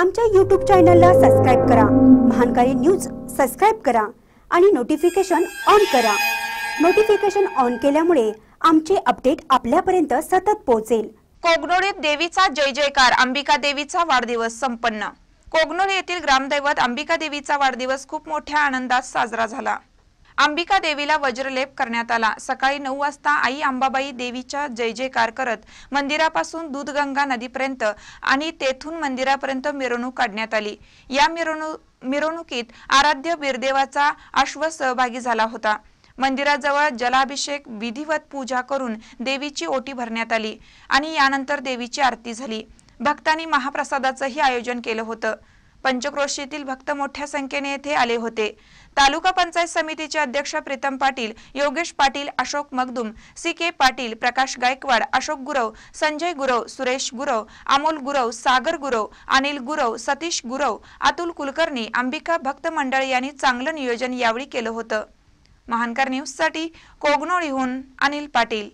आमच्या यूट्यूब चॅनलला सबस्क्राईब करा महानकारी न्यूज सबस्क्राईब करा आणि नोटिफिकेशन ऑन करा नोटिफिकेशन ऑन केल्यामुळे आमचे अपडेट आपल्यापर्यंत सतत पोहोचेल कोगनोळीत देवीचा जय अंबिका देवीचा वाढदिवस संपन्न कोगनोळी येथील ग्रामदैवत अंबिका देवीचा वाढदिवस खूप मोठ्या आनंदात साजरा झाला अंबिका देवीला वज्रलेप करण्यात आला सकाळी नऊ वाजता आई अंबाबाई देवीचा जय जयकार करत मंदिरापासून दूधगंगा नदीपर्यंत आणि तेथून मंदिरापर्यंत मिरवणूक काढण्यात आली या मिरवणूक मिरवणुकीत आराध्य बिरदेवाचा अश्व सहभागी झाला होता मंदिराजवळ जलाभिषेक विधिवत पूजा करून देवीची ओटी भरण्यात आली आणि यानंतर देवीची आरती झाली भक्तांनी महाप्रसादाचंही आयोजन केलं होतं पंचक्रोशीतील भक्त मोठ्या संख्येने येथे आले होते तालुका पंचायत समितीचे अध्यक्ष प्रीतम पाटील योगेश पाटील अशोक मगदुम सी के पाटील प्रकाश गायकवाड अशोक गुरव संजय गुरव सुरेश गुरव अमोल गुरव सागर गुरव अनिल गुरव सतीश गुरव अतुल कुलकर्णी अंबिका भक्त मंडळ यांनी चांगलं नियोजन यावेळी केलं होतं महानकर न्यूजसाठी कोगनोळीहून अनिल पाटील